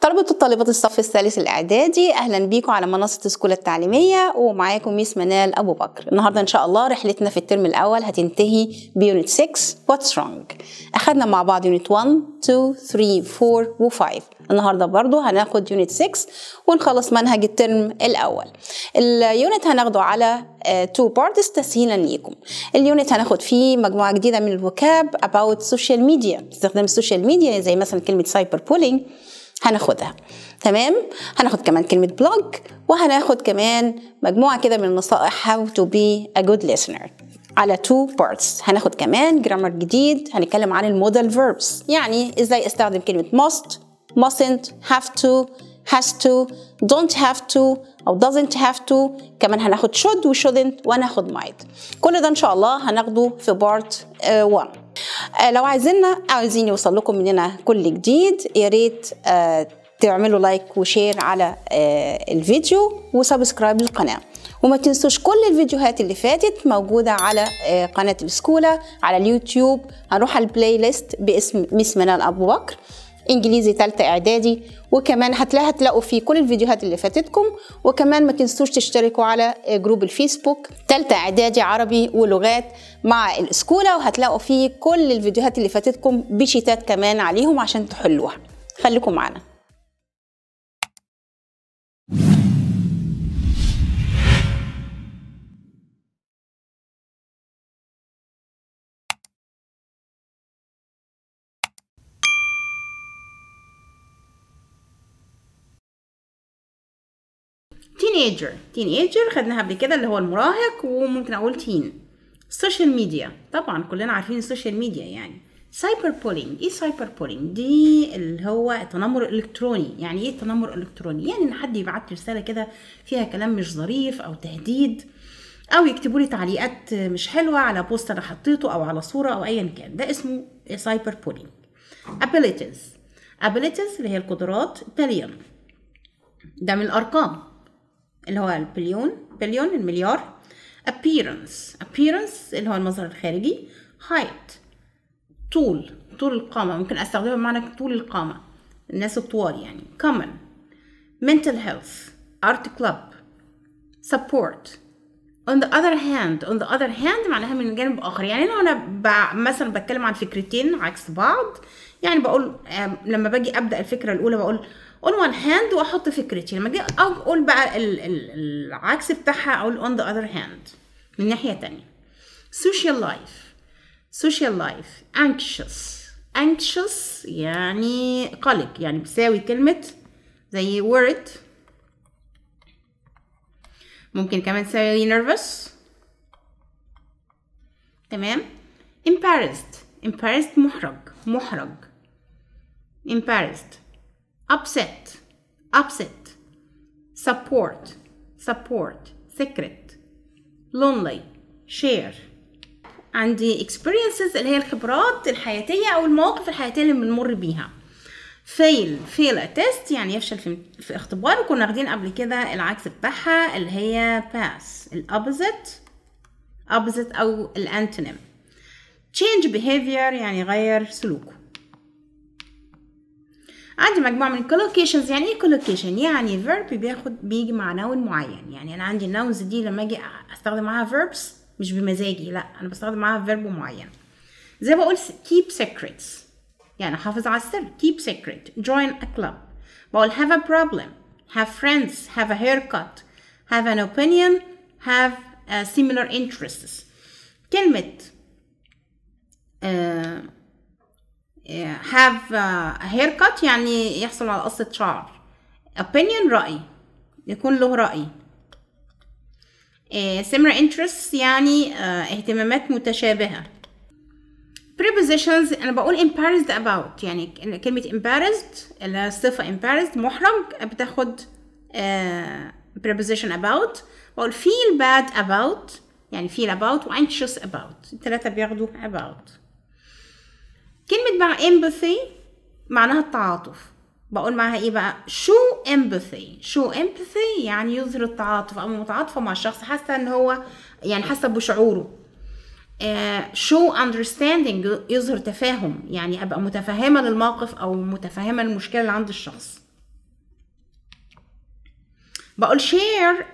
طلبة وطالبات الصف الثالث الإعدادي أهلا بيكم على منصة سكولا التعليمية ومعاكم ميس منال أبو بكر النهاردة إن شاء الله رحلتنا في الترم الأول هتنتهي بيونت 6 واتس رونج أخدنا مع بعض يونت 1 2 3 4 و5 النهارده برضو هناخد يونت 6 ونخلص منهج الترم الاول اليونت هناخده على تو آه, بارتس تسهيلا ليكم اليونت هناخد فيه مجموعه جديده من الوكاب about social media استخدام السوشيال ميديا زي مثلا كلمه سايبر بولينج هناخدها تمام هناخد كمان كلمة بلوج وهناخد كمان مجموعة كده من النصائح how to be a good listener على two parts هناخد كمان جرامر جديد هنتكلم عن المودل verbs يعني ازاي استخدم كلمة must mustn't have to has to don't have to او doesn't have to كمان هناخد should و shouldn't وناخد might كل ده ان شاء الله هناخده في part 1 آه، آه، لو عايزيننا عايزين يوصل لكم مننا كل جديد يا ريت آه، تعملوا لايك وشير على الفيديو وسبسكرايب للقناه وما تنسوش كل الفيديوهات اللي فاتت موجودة على قناة بسكولة على اليوتيوب هنروح على البلاي ليست باسم ميس منال أبو بكر انجليزي ثالثه اعدادي وكمان هتلاقوا هتلاقوا فيه كل الفيديوهات اللي فاتتكم وكمان ما تنسوش تشتركوا على آه، جروب الفيسبوك ثالثه اعدادي عربي ولغات مع الاسكولا وهتلاقوا فيه كل الفيديوهات اللي فاتتكم بشيتات كمان عليهم عشان تحلوها خليكم معانا تينيجر تينيجر خدناها قبل كده اللي هو المراهق وممكن اقول تين السوشيال ميديا طبعا كلنا عارفين السوشيال ميديا يعني سايبر بولينج ايه سايبر بولينج دي اللي هو التنمر الالكتروني يعني ايه التنمر الالكتروني يعني ان حد يبعت لي رساله كده فيها كلام مش ظريف او تهديد او يكتبوا لي تعليقات مش حلوه على بوست انا حطيته او على صوره او ايا كان ده اسمه سايبر بولينج ابيليتيز ابيليتيز اللي هي القدرات بليون ده من الارقام اللي هو البليون بليون المليار appearance appearance اللي هو المظهر الخارجي height طول طول القامة ممكن استخدمها بمعنى طول القامة الناس الطوال يعني common mental health art club support on the other hand on the other hand معناها من جانب اخر يعني لو انا ب... مثلا بتكلم عن فكرتين عكس بعض يعني بقول لما باجي ابدا الفكره الاولى بقول اون وان هاند واحط فكرتي لما اجي اقول بقى العكس بتاعها اقول اون ذا اذر هاند من ناحيه تانية social life social life anxious anxious يعني قلق يعني بيساوي كلمه زي worried ممكن كمان تساوي nervous تمام embarrassed embarrassed محرج محرج embarrassed upset upset support support secret lonely share عندي experiences اللي هي الخبرات الحياتية أو المواقف الحياتية اللي بنمر بيها fail fail a test يعني يفشل في, في اختبار وكنا واخدين قبل كده العكس بتاعها اللي هي pass opposite opposite أو الانتونيم change behavior يعني غير سلوكه عندي مجموعة من collocations يعني ايه كولوكيشن يعني verb بياخد بيجي مع noun معين يعني انا عندي nouns دي لما اجي استخدم معاها verbs مش بمزاجي لا انا بستخدم معاها verb معين زي بقول keep secrets يعني حافظ على السر keep secret join a club بقول have a problem have friends have a haircut have an opinion have uh, similar interests كلمة uh, have a haircut يعني يحصل على قصة شعر opinion رأي يكون له رأي similar interests يعني اهتمامات متشابهة prepositions انا بقول embarrassed about يعني كلمة embarrassed اللي الصفة embarrassed محرج بتاخد preposition about بقول feel bad about يعني feel about و anxious about التلاتة بياخدوا about كلمة بقى empathy معناها التعاطف بقول معاها ايه بقى شو empathy شو empathy يعني يظهر التعاطف او متعاطفة مع الشخص حاسة ان هو يعني حاسة بشعوره آه، شو uh, understanding يظهر تفاهم يعني ابقى متفهمة للموقف او متفهمة للمشكلة اللي عند الشخص بقول share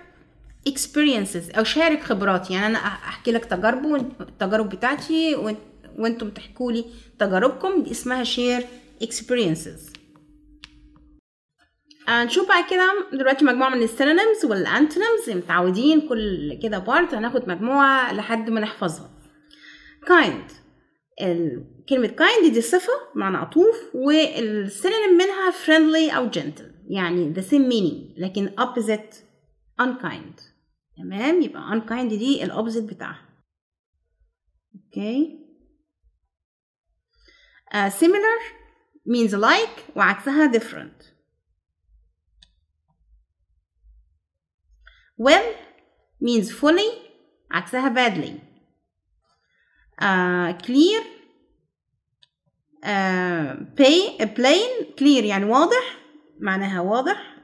experiences او شارك خبراتي يعني انا احكي لك تجاربه التجارب بتاعتي وانت وانتم تحكوا لي تجاربكم دي اسمها شير اكسبيرينسز هنشوف بعد كده دلوقتي مجموعه من السينونيمز والانتونيمز متعودين كل كده بارت هناخد مجموعه لحد ما نحفظها kind كلمة kind دي صفة معنى عطوف والسينونيم منها friendly أو gentle يعني the same meaning لكن opposite unkind تمام يبقى unkind دي الأوبزيت بتاعها اوكي uh, similar means like وعكسها different well means fully عكسها badly uh, clear uh, pay, uh, plain clear يعني واضح معناها واضح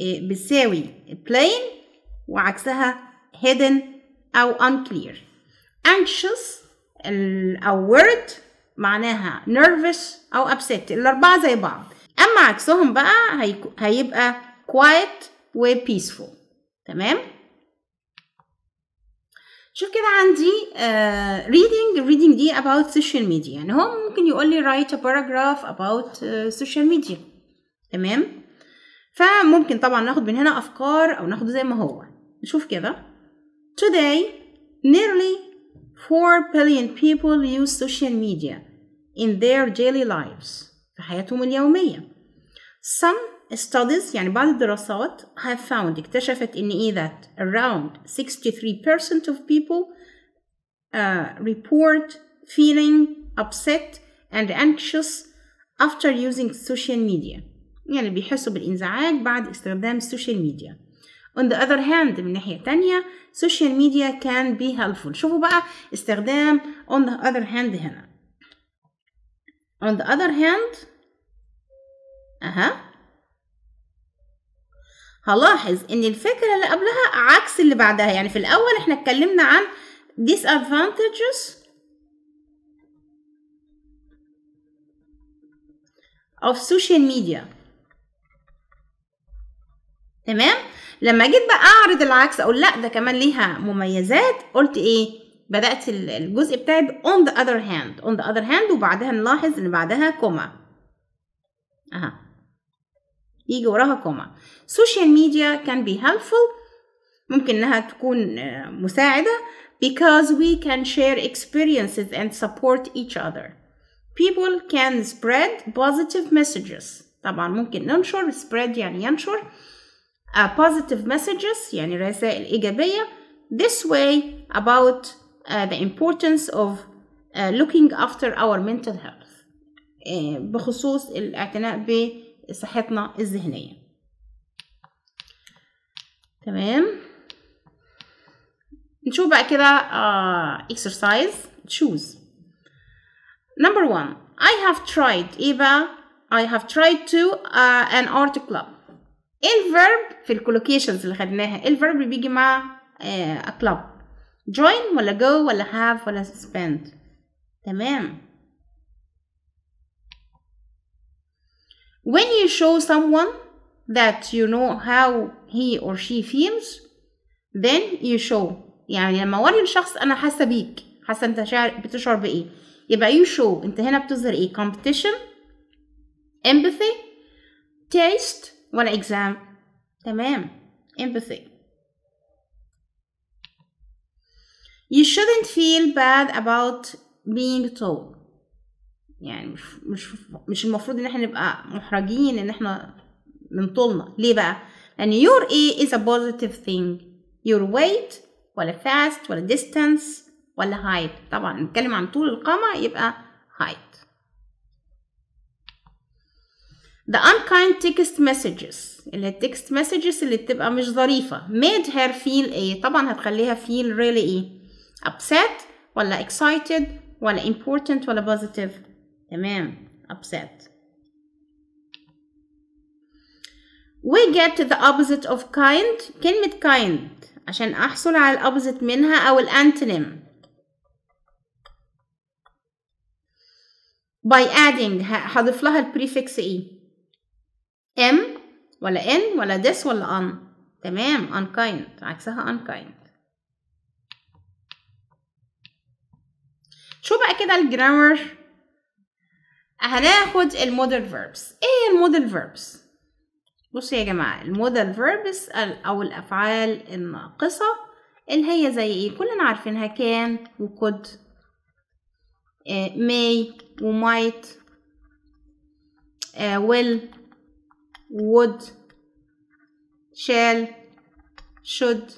uh, بساوي plain وعكسها hidden أو unclear anxious أو word معناها nervous أو upset الأربعة زي بعض أما عكسهم بقى هيبقى quiet و peaceful تمام شوف كده عندي uh, reading reading دي about social media يعني هو ممكن يقول لي write a paragraph about uh, social media تمام فممكن طبعا ناخد من هنا أفكار أو ناخده زي ما هو نشوف كده today nearly 4 billion people use social media in their daily lives في حياتهم اليومية. Some studies يعني بعض الدراسات have found اكتشفت إن إيه that around 63% of people uh, report feeling upset and anxious after using social media. يعني بيحسوا بالانزعاج بعد استخدام السوشيال ميديا. On the other hand من ناحية تانية social media can be helpful شوفوا بقى استخدام on the other hand هنا on the other hand أها هلاحظ ان الفكرة اللي قبلها عكس اللي بعدها يعني في الأول احنا اتكلمنا عن disadvantages of social media تمام لما جيت بقى اعرض العكس اقول لا ده كمان ليها مميزات قلت ايه بدات الجزء بتاعي اون ذا اذر هاند اون ذا اذر هاند وبعدها نلاحظ ان بعدها كوما اها يجي وراها كوما سوشيال ميديا كان بي helpful ممكن انها تكون آه، مساعده because we can share experiences and support each other people can spread positive messages طبعا ممكن ننشر spread يعني ينشر uh, positive messages يعني رسائل إيجابية this way about uh, the importance of uh, looking after our mental health uh, بخصوص الاعتناء بصحتنا الذهنية تمام نشوف بقى كده uh, exercise choose number one I have tried Eva. I have tried to uh, an art club الفيرب في الكولوكيشنز اللي خدناها الفيرب بيجي مع اكلاب آه، join ولا go ولا have ولا spend تمام when you show someone that you know how he or she feels then you show يعني لما اوري الشخص انا حاسه بيك حاسه انت شعر بتشعر بايه يبقى you show انت هنا بتظهر ايه competition empathy taste ولا exam تمام empathy you shouldn't feel bad about being tall يعني مش مش المفروض ان احنا نبقى محرجين ان احنا من طولنا ليه بقى لان your A is a positive thing your weight ولا fast ولا distance ولا height طبعا نتكلم عن طول القامة يبقى height The unkind text messages اللي هي التكست messages اللي بتبقى مش ظريفة made her feel ايه طبعا هتخليها feel really ايه upset ولا excited ولا important ولا positive تمام upset we get the opposite of kind كلمة kind عشان أحصل على ال opposite منها أو ال antonym by adding هضيف لها ال prefix إيه ام ولا ان ولا ديس ولا ان تمام unkind عكسها unkind شو بقى كده الجرامر هناخد المودل فيربس ايه المودل فيربس بصوا يا جماعه المودل فيربس او الافعال الناقصه اللي هي زي ايه كلنا عارفينها كان وكود إيه، may ومايت will would shall should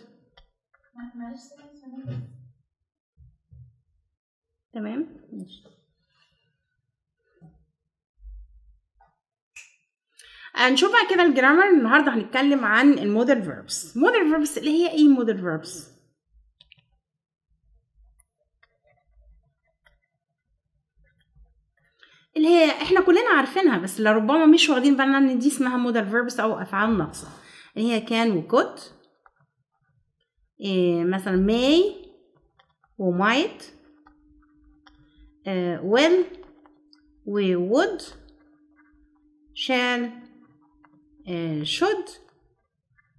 تمام ماشي هنشوف بقى كده الجرامر النهارده هنتكلم عن المودر فيربس مودر فيربس اللي هي ايه مودر فيربس اللي هي احنا كلنا عارفينها بس لربما مش واخدين بالنا ان دي اسمها مودال فيربس او افعال ناقصه اللي هي كان وكود إيه مثلا ماي ومايت ويل وود شال شود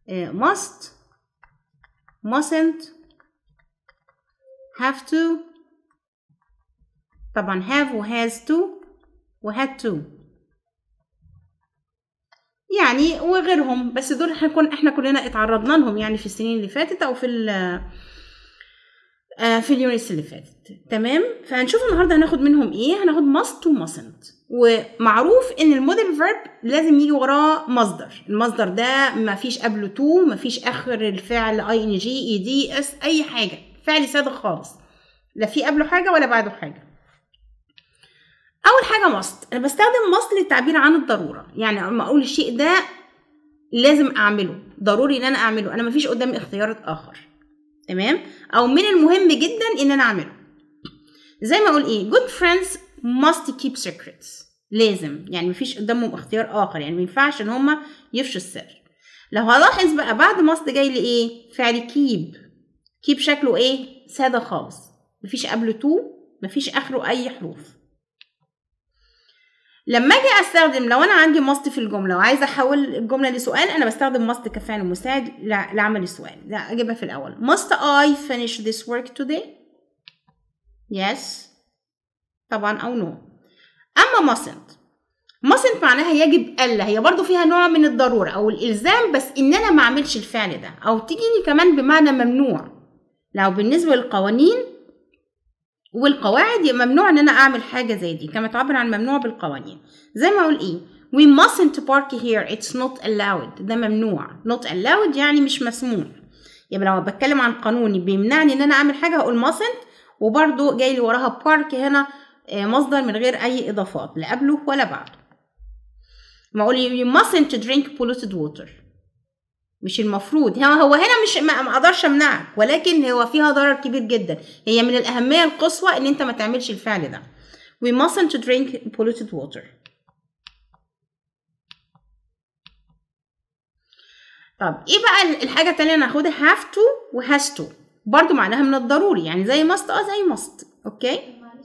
ماست must mustn't have to طبعا have و has to وهاد تو يعني وغيرهم بس دول هنكون احنا كلنا اتعرضنا لهم يعني في السنين اللي فاتت او في ال آه، في اليونتس اللي فاتت تمام فهنشوف النهارده هناخد منهم ايه هناخد must ومustn't ومعروف ان المودل فيرب لازم يجي وراه مصدر المصدر ده مفيش قبله تو مفيش اخر الفعل اي ان جي اي دي اس اي حاجه فعل ساده خالص لا في قبله حاجه ولا بعده حاجه اول حاجه ماست انا بستخدم ماست للتعبير عن الضروره يعني لما اقول الشيء ده لازم اعمله ضروري ان انا اعمله انا مفيش قدامي اختيار اخر تمام او من المهم جدا ان انا اعمله زي ما اقول ايه good friends must keep secrets لازم يعني مفيش قدامهم اختيار اخر يعني مينفعش ان هما يفشوا السر لو هلاحظ بقى بعد ماست جاي لايه فعل keep keep شكله ايه ساده خالص مفيش قبله to مفيش اخره اي حروف لما اجي استخدم لو انا عندي ماست في الجمله وعايزه احول الجمله لسؤال انا بستخدم ماست كفعل مساعد لعمل السؤال لا اجيبها في الاول must I finish this work today يس طبعا او no اما mustn't mustn't معناها يجب الا هي برضو فيها نوع من الضروره او الالزام بس ان انا ما اعملش الفعل ده او تجيني كمان بمعنى ممنوع لو بالنسبه للقوانين والقواعد ممنوع ان انا اعمل حاجه زي دي كما تعبر عن ممنوع بالقوانين زي ما اقول ايه we mustn't park here it's not allowed ده ممنوع not allowed يعني مش مسموح يبقى لو بتكلم عن قانوني بيمنعني ان انا اعمل حاجه هقول mustn't وبرده جاي لي وراها بارك هنا آه، مصدر من غير اي اضافات لا قبله ولا بعده ما اقول إيه، you mustn't drink polluted water مش المفروض هو هنا مش ما اقدرش امنعك ولكن هو فيها ضرر كبير جدا هي من الاهميه القصوى ان انت ما تعملش الفعل ده we mustn't drink polluted water طب ايه بقى الحاجه الثانيه انا هناخدها have to و has to برضو معناها من الضروري يعني زي must اه زي must اوكي معلش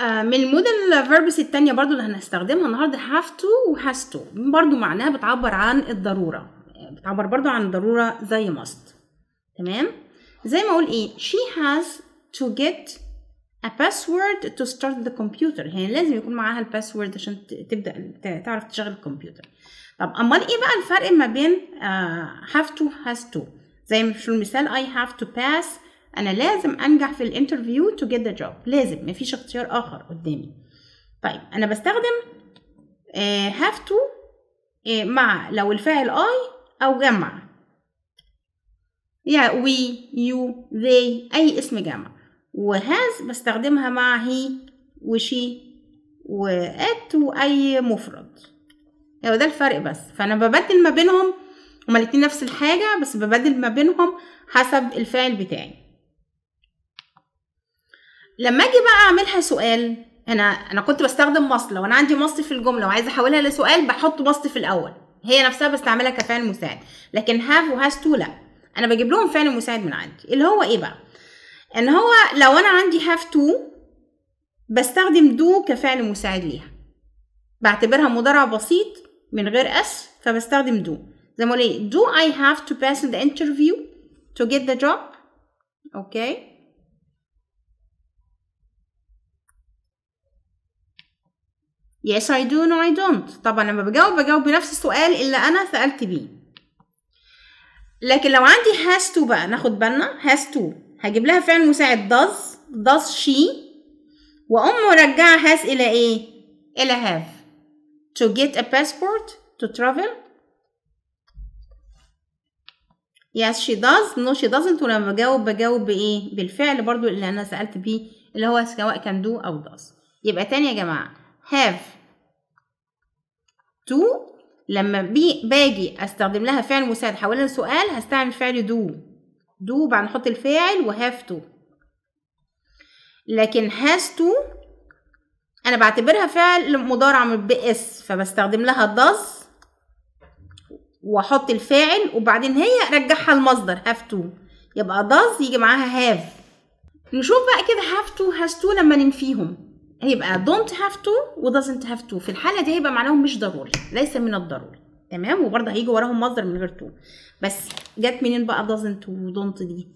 آه، من المودل الفيربس التانية برضو اللي هنستخدمها النهاردة have to و has to برضو معناها بتعبر عن الضرورة بتعبر برضو عن الضرورة زي must تمام زي ما اقول ايه she has to get a password to start the computer يعني لازم يكون معاها الباسورد عشان تبدأ تعرف تشغل الكمبيوتر طب امال ايه بقى الفرق ما بين uh, have to has to زي في المثال I have to pass انا لازم انجح في الانترفيو تو جيت ذا جوب لازم مفيش اختيار اخر قدامي طيب انا بستخدم هاف آه، آه، تو مع لو الفاعل اي او جمع يعني وي يو ذي اي اسم جمع وهاز بستخدمها مع هي وشي وات واي مفرد هو ده الفرق بس فانا ببدل ما بينهم هما الاتنين نفس الحاجه بس ببدل ما بينهم حسب الفاعل بتاعي لما اجي بقى اعملها سؤال انا انا كنت بستخدم مصل لو انا عندي مصل في الجمله وعايزه احولها لسؤال بحط مصل في الاول هي نفسها بستعملها كفعل مساعد لكن هاف وهاز تو لا انا بجيب لهم فعل مساعد من عندي اللي هو ايه بقى ان هو لو انا عندي هاف تو بستخدم دو كفعل مساعد ليها بعتبرها مضارع بسيط من غير اس فبستخدم دو زي ما قلت do I have to pass the interview to get the job okay yes I do no I don't طبعا لما بجاوب بجاوب بنفس السؤال اللي أنا سألت بيه لكن لو عندي has to بقى ناخد بالنا has to هجيب لها فعل مساعد does does she وأقوم مرجعة has إلى إيه؟ إلى have to get a passport to travel yes she does no she doesn't ولما بجاوب بجاوب بإيه؟ بالفعل برضو اللي أنا سألت بيه اللي هو سواء كان do أو does يبقى تاني يا جماعة have to لما بي باجي استخدم لها فعل مساعد حوالين سؤال هستعمل فعل do do بعد نحط الفاعل وهاف to لكن has to انا بعتبرها فعل مضارع من باس فبستخدم لها does واحط الفاعل وبعدين هي ارجعها المصدر have to يبقى does يجي معاها have نشوف بقى كده have to has to لما ننفيهم هيبقى don't have to و doesn't have to في الحالة دي هيبقى معناهم مش ضروري ليس من الضروري تمام وبرضه هيجي وراهم مصدر من غير to بس جت منين بقى doesn't و don't دي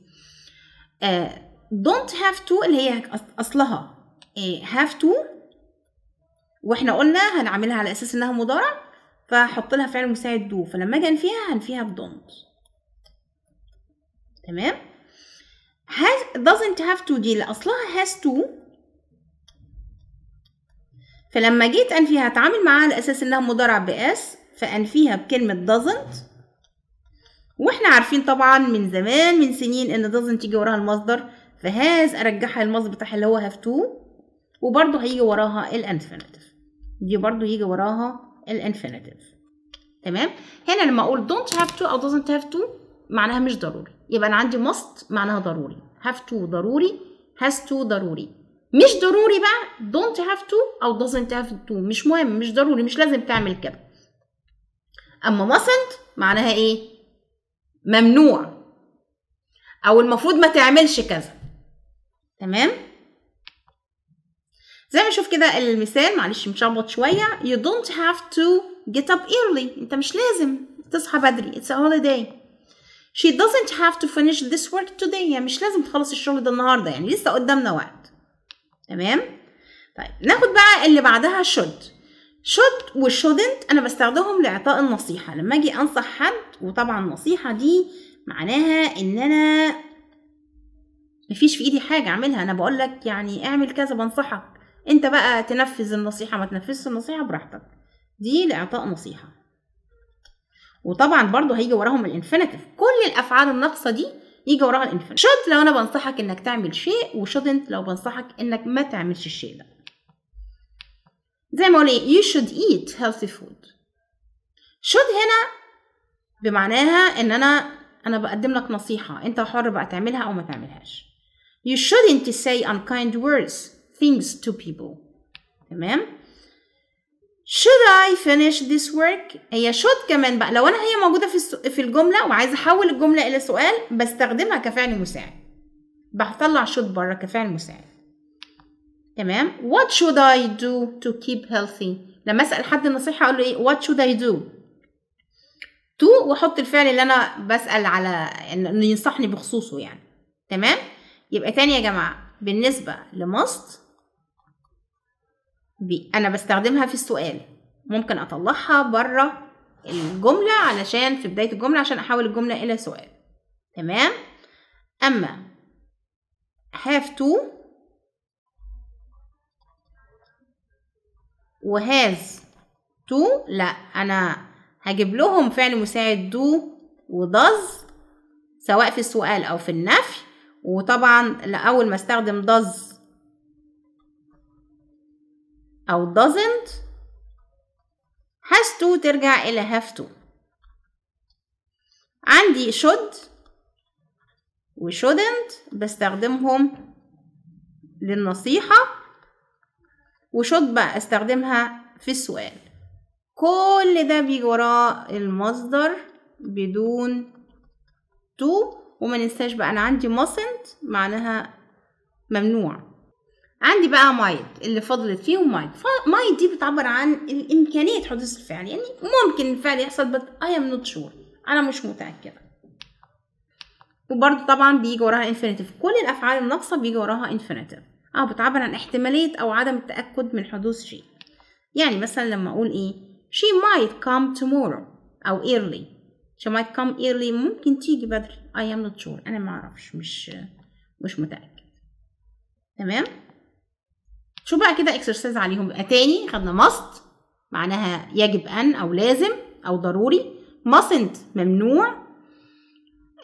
آه don't have to اللي هي أصلها آه، have to واحنا قلنا هنعملها على أساس إنها مضارع فحط لها فعل مساعد do فلما أجي أنفيها هنفيها ب don't تمام has doesn't have to دي اللي أصلها has to فلما جيت أنفيها هتعامل معاها على أساس إنها مضارع بأس فأنفيها بكلمة doesn't واحنا عارفين طبعا من زمان من سنين ان doesn't تيجي وراها المصدر فهاز ارجعها المصدر بتاعها اللي هو have to وبرضه هيجي وراها الانفينيتيف دي برضه يجي وراها الانفينيتيف تمام هنا لما اقول don't have to او doesn't have to معناها مش ضروري يبقى انا عندي must معناها ضروري have to ضروري has to ضروري مش ضروري بقى don't have to أو doesn't have to مش مهم مش ضروري مش لازم تعمل كده أما mustn't معناها إيه؟ ممنوع أو المفروض ما تعملش كذا تمام؟ زي ما نشوف كده المثال معلش مشبط شوية you don't have to get up early أنت مش لازم تصحى بدري it's a holiday she doesn't have to finish this work today يعني مش لازم تخلص الشغل ده النهاردة يعني لسه قدامنا وقت تمام طيب ناخد بقى اللي بعدها should should و انا بستخدمهم لاعطاء النصيحه لما اجي انصح حد وطبعا النصيحه دي معناها ان انا مفيش في ايدي حاجه اعملها انا بقول لك يعني اعمل كذا بنصحك انت بقى تنفذ النصيحه ما تنفذش النصيحه براحتك دي لاعطاء نصيحه وطبعا برضو هيجي وراهم الانفينيتيف كل الافعال الناقصه دي يجي وراها الانفنت شوت لو انا بنصحك انك تعمل شيء وشودنت لو بنصحك انك ما تعملش الشيء ده زي ما قلنا you should eat healthy food should هنا بمعناها ان انا انا بقدم لك نصيحة انت حر بقى تعملها او ما تعملهاش you shouldn't say unkind words things to people تمام should I finish this work هي should كمان بقى لو انا هي موجوده في السو... في الجمله وعايزه احول الجمله الى سؤال بستخدمها كفعل مساعد بطلع should بره كفعل مساعد تمام what should I do to keep healthy لما اسال حد نصيحه اقول له ايه what should I do to واحط الفعل اللي انا بسال على انه ينصحني بخصوصه يعني تمام يبقى تاني يا جماعه بالنسبه must بي انا بستخدمها في السؤال ممكن اطلعها بره الجملة علشان في بداية الجملة عشان احول الجملة الى سؤال تمام اما have to وهاز تو لا انا هجيب لهم فعل مساعد دو وضز سواء في السؤال او في النفي وطبعا لاول ما استخدم ضز أو doesn't has to ترجع إلى have to عندي should و shouldn't بستخدمهم للنصيحة و should بقى استخدمها في السؤال كل ده بيجي وراه المصدر بدون to وما ننساش بقى انا عندي mustn't معناها ممنوع عندي بقى مايد اللي فضلت فيه ومايد فمايد دي بتعبر عن إمكانية حدوث الفعل يعني ممكن الفعل يحصل بس I am not sure أنا مش متأكدة وبرده طبعا بيجي وراها infinitive كل الأفعال الناقصة بيجي وراها infinitive أه بتعبر عن احتمالية أو عدم التأكد من حدوث شيء يعني مثلا لما أقول إيه she might come tomorrow أو early she might come early ممكن تيجي بدري I am not sure أنا معرفش مش مش متأكد تمام شو بقى كده اكسرسايز عليهم بقى تاني خدنا ماست معناها يجب ان او لازم او ضروري mustn't ممنوع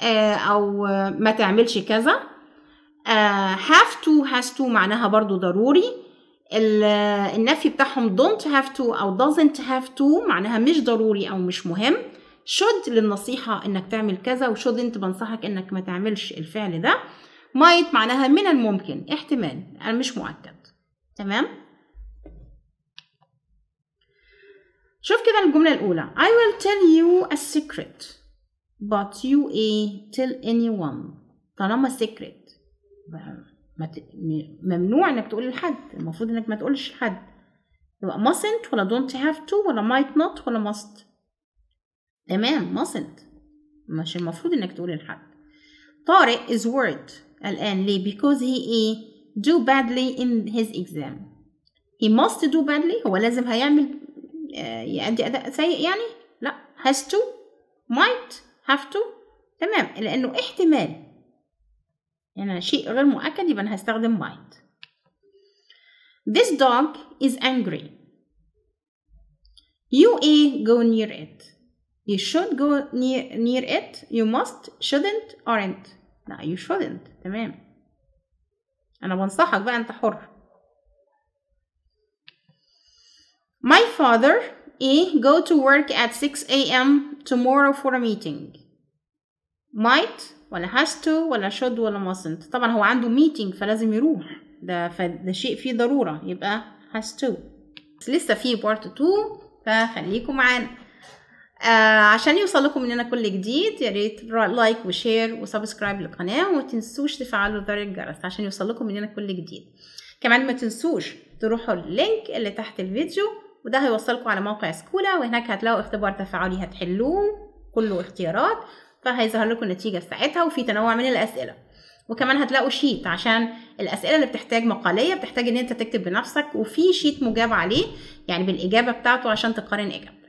آه، او ما تعملش كذا هاف تو هاز تو معناها برضو ضروري النفي بتاعهم don't have to او doesn't have to معناها مش ضروري او مش مهم should للنصيحة انك تعمل كذا و shouldn't بنصحك انك ما تعملش الفعل ده might معناها من الممكن احتمال انا مش مؤكد تمام شوف كده الجملة الأولى I will tell you a secret but you a tell anyone طالما secret ممنوع انك تقول لحد المفروض انك ما تقولش لحد يبقى mustn't ولا don't have to ولا might not ولا must تمام mustn't مش المفروض انك تقول لحد طارق is worried الآن ليه because he a do badly in his exam he must do badly هو لازم هيعمل يأدي أداء سيء يعني لا has to might have to تمام لأنه احتمال يعني شيء غير مؤكد يبقى أنا هستخدم might This dog is angry You A go near it You should go near, near it You must shouldn't aren't لا you shouldn't تمام أنا بنصحك بقى أنت حر My father A go to work at 6 a.m. tomorrow for a meeting might ولا has to ولا should ولا mustn't طبعا هو عنده meeting فلازم يروح ده فده شيء فيه ضرورة يبقى has to بس لسه فيه part 2 فخليكم معانا آه عشان يوصلكم مننا كل جديد يا ريت لايك وشير وسبسكرايب للقناه وما تنسوش تفعلوا زر الجرس عشان يوصلكم مننا كل جديد كمان ما تنسوش تروحوا اللينك اللي تحت الفيديو وده هيوصلكم على موقع سكولا وهناك هتلاقوا اختبار تفاعلي هتحلوه كله اختيارات فهيظهر لكم النتيجه ساعتها وفي تنوع من الاسئله وكمان هتلاقوا شيت عشان الاسئله اللي بتحتاج مقاليه بتحتاج ان انت تكتب بنفسك وفي شيت مجاب عليه يعني بالاجابه بتاعته عشان تقارن اجابه